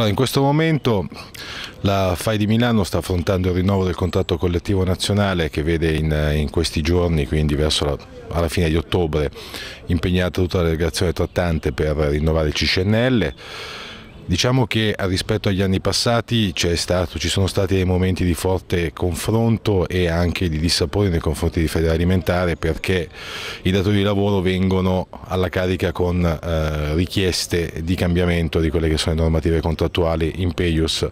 Allora, in questo momento la FAI di Milano sta affrontando il rinnovo del contratto collettivo nazionale che vede in, in questi giorni, quindi verso la, alla fine di ottobre, impegnata tutta la delegazione trattante per rinnovare il CCNL. Diciamo che eh, rispetto agli anni passati stato, ci sono stati dei momenti di forte confronto e anche di dissapore nei confronti di Federa Alimentare perché i datori di lavoro vengono alla carica con eh, richieste di cambiamento di quelle che sono le normative contrattuali in Peius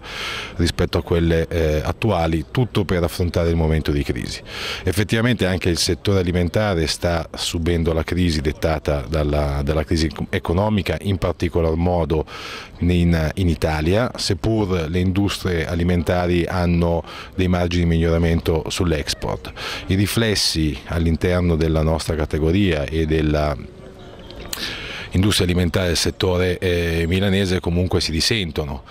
rispetto a quelle eh, attuali, tutto per affrontare il momento di crisi. Effettivamente anche il settore alimentare sta subendo la crisi dettata dalla, dalla crisi economica, in particolar modo in, in, Italia, seppur le industrie alimentari hanno dei margini di miglioramento sull'export. I riflessi all'interno della nostra categoria e della industria alimentare del settore eh, milanese comunque si risentono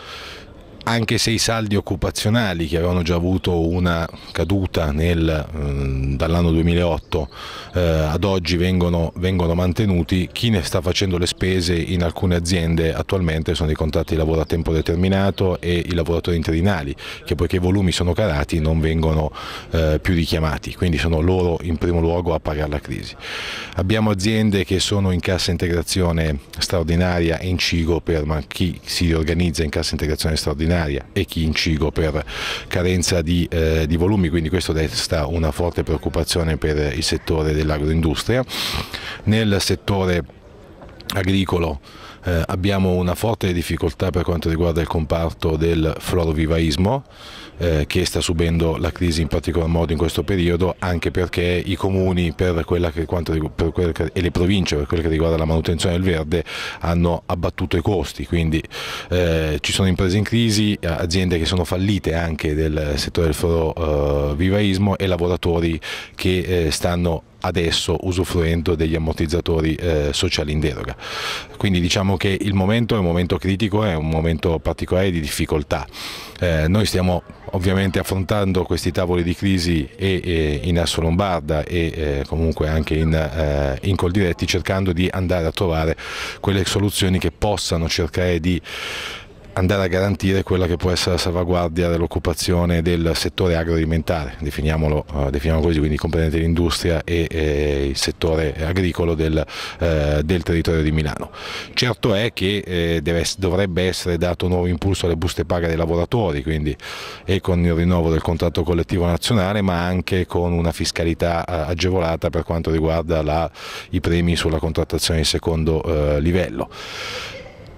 anche se i saldi occupazionali che avevano già avuto una caduta mm, dall'anno 2008 eh, ad oggi vengono, vengono, mantenuti, chi ne sta facendo le spese in alcune aziende attualmente sono i contratti di lavoro a tempo determinato e i lavoratori interinali che poiché i volumi sono calati non vengono eh, più richiamati, quindi sono loro in primo luogo a pagare la crisi. Abbiamo aziende che sono in cassa integrazione straordinaria e in cigo per chi si riorganizza in cassa integrazione straordinaria straordinaria e chi in cigo per carenza di, eh, di volumi, quindi questo desta una forte preoccupazione per il settore dell'agroindustria. Nel settore agricolo eh, abbiamo una forte difficoltà per quanto riguarda il comparto del florovivaismo eh, che sta subendo la crisi in particolar modo in questo periodo anche perché i comuni per che, quanto, per che, e le province per quel che riguarda la manutenzione del verde hanno abbattuto i costi quindi eh, ci sono imprese in crisi, aziende che sono fallite anche del settore del florovivaismo e lavoratori che eh, stanno adesso usufruendo degli ammortizzatori eh, sociali in deroga. Quindi diciamo che il momento è un momento critico, è un momento particolare di difficoltà. Eh, noi stiamo ovviamente affrontando questi tavoli di crisi e, e in Asso Lombarda e eh, comunque anche in, eh, in Coldiretti cercando di andare a trovare quelle soluzioni che possano cercare di andare a garantire quella che può essere la salvaguardia dell'occupazione del settore agroalimentare, definiamolo, eh, definiamo così, quindi componente l'industria e, e il settore agricolo del, eh, del, territorio di Milano. Certo è che eh, deve, dovrebbe essere dato un nuovo impulso alle buste paga dei lavoratori, quindi e con il rinnovo del contratto collettivo nazionale, ma anche con una fiscalità eh, agevolata per quanto riguarda la, i premi sulla contrattazione di secondo eh, livello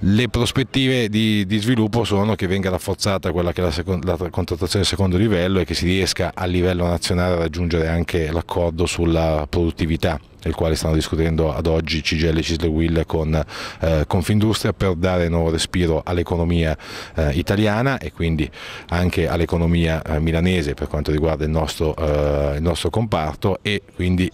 le prospettive di, di, sviluppo sono che venga rafforzata quella che è la, seconda, la, contrattazione di secondo livello e che si riesca a livello nazionale a raggiungere anche l'accordo sulla produttività del quale stanno discutendo ad oggi CGL Cisle Will con eh, Confindustria per dare nuovo respiro all'economia eh, italiana e quindi anche all'economia eh, milanese per quanto riguarda il nostro, eh, il nostro, comparto e quindi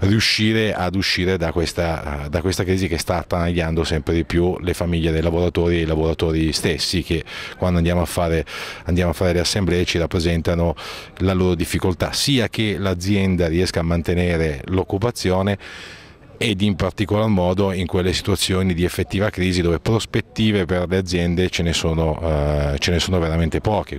riuscire ad uscire da questa, da questa crisi che sta attanagliando sempre di più le famiglie dei lavoratori e i lavoratori stessi che quando andiamo a fare, andiamo a fare le assemblee ci rappresentano la loro difficoltà sia che l'azienda riesca a mantenere l'occupazione persone ed in particolar modo in quelle situazioni di effettiva crisi dove prospettive per le aziende ce ne sono, eh, ce ne sono veramente poche.